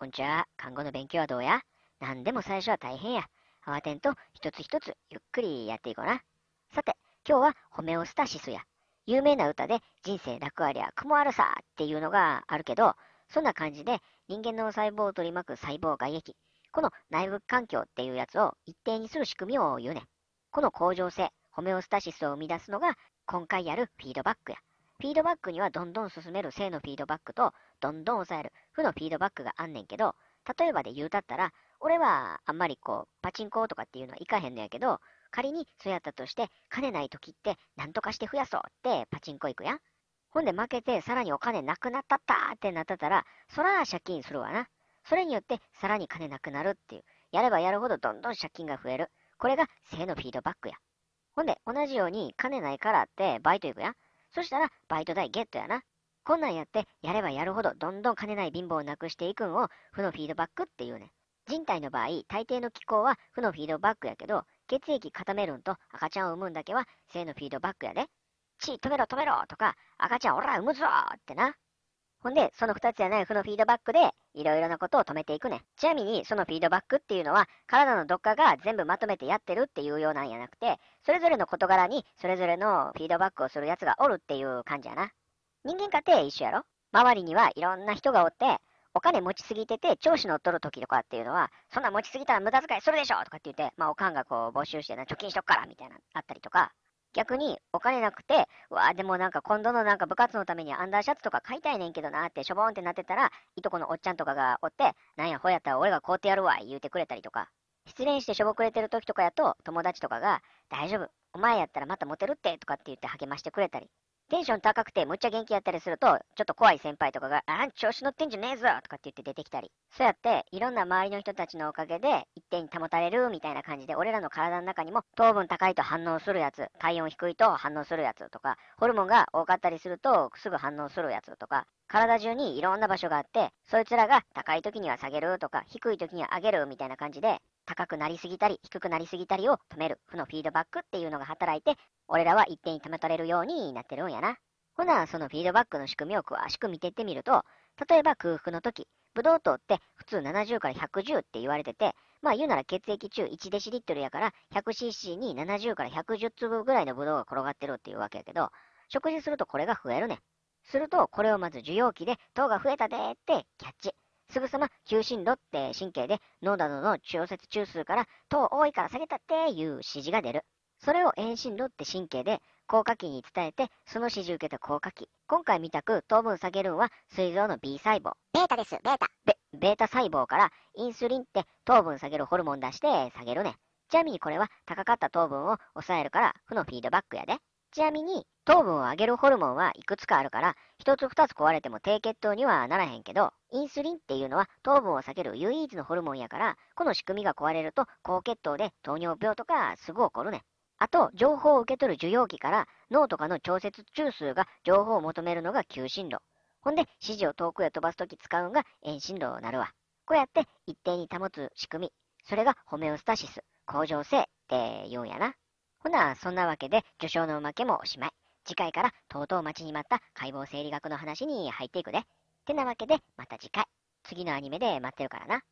こんちは、看護の勉強はどうや何でも最初は大変や。慌てんと一つ一つゆっくりやっていこうな。さて、今日はホメオスタシスや。有名な歌で人生楽ありゃ雲あるさっていうのがあるけど、そんな感じで人間の細胞を取り巻く細胞外液。この内部環境っていうやつを一定にする仕組みを言うね。この恒常性、ホメオスタシスを生み出すのが今回やるフィードバックや。フィードバックにはどんどん進める正のフィードバックと、どんどん抑える負のフィードバックがあんねんけど、例えばで言うたったら、俺はあんまりこう、パチンコとかっていうのはいかへんのやけど、仮にそうやったとして、金ない時って、なんとかして増やそうってパチンコ行くやん。ほんで負けて、さらにお金なくなったったってなってたら、そら借金するわな。それによって、さらに金なくなるっていう。やればやるほどどんどん借金が増える。これが正のフィードバックや。ほんで、同じように金ないからってバイト行くやん。そしたら、バイト代ゲットやな。こんなんやって、やればやるほど、どんどん金ない貧乏をなくしていくんを、負のフィードバックっていうね人体の場合、大抵の気候は負のフィードバックやけど、血液固めるんと赤ちゃんを産むんだけは性のフィードバックやで。血止めろ止めろとか、赤ちゃんおら産むぞってな。ほんで、その2つじゃない負のフィードバックで、いろいろなことを止めていくね。ちなみに、そのフィードバックっていうのは、体のどっかが全部まとめてやってるっていうようなんやなくて、それぞれの事柄に、それぞれのフィードバックをするやつがおるっていう感じやな。人間家庭一緒やろ周りにはいろんな人がおって、お金持ちすぎてて、調子乗っとる時とかっていうのは、そんな持ちすぎたら無駄遣いするでしょとかって言って、まあ、おかんがこう募集してな、貯金しとくからみたいな、あったりとか、逆にお金なくて、わあ、でもなんか今度のなんか部活のためにアンダーシャツとか買いたいねんけどなって、しょぼんってなってたら、いとこのおっちゃんとかがおって、なんや、ほやったら俺が買うてやるわ、言うてくれたりとか。失恋してしょぼくれてる時とかやと、友達とかが、大丈夫、お前やったらまたモテるって、とかって言って励ましてくれたり。テンション高くてむっちゃ元気やったりすると、ちょっと怖い先輩とかが、あん、調子乗ってんじゃねえぞとかって言って出てきたり。そうやって、いろんな周りの人たちのおかげで、一定に保たれるみたいな感じで、俺らの体の中にも、糖分高いと反応するやつ、体温低いと反応するやつとか、ホルモンが多かったりすると、すぐ反応するやつとか、体中にいろんな場所があって、そいつらが高い時には下げるとか、低い時には上げるみたいな感じで、高くなりすぎたり低くなりすぎたりを止める負のフィードバックっていうのが働いて俺らは一定に止めとれるようになってるんやなほなそのフィードバックの仕組みを詳しく見てってみると例えば空腹の時ブドウ糖って普通70から110って言われててまあ言うなら血液中1デシリットルやから 100cc に70から110粒ぐらいのブドウが転がってるっていうわけやけど食事するとこれが増えるねするとこれをまず受容器で糖が増えたでってキャッチすぐさま急進度って神経で脳などの調節中枢から糖多いから下げたっていう指示が出る。それを遠心度って神経で効果器に伝えて、その指示受けた効果器。今回見たく糖分下げるんは、膵臓の B 細胞。ベータです、ベータ。ベ、ベータ細胞からインスリンって糖分下げるホルモン出して下げるね。ちなみにこれは高かった糖分を抑えるから負のフィードバックやで。ちなみに、糖分を上げるホルモンはいくつかあるから、1つ2つ壊れても低血糖にはならへんけど、インスリンっていうのは糖分を避ける唯一のホルモンやから、この仕組みが壊れると高血糖で糖尿病とかすぐ起こるねん。あと、情報を受け取る受容器から脳とかの調節中枢が情報を求めるのが急進路。ほんで、指示を遠くへ飛ばすとき使うんが遠心路になるわ。こうやって一定に保つ仕組み。それがホメオスタシス、恒常性って言うんやな。ほな、そんなわけで、序章のおまけもおしまい。次回から、とうとう待ちに待った解剖生理学の話に入っていくで。てなわけで、また次回。次のアニメで待ってるからな。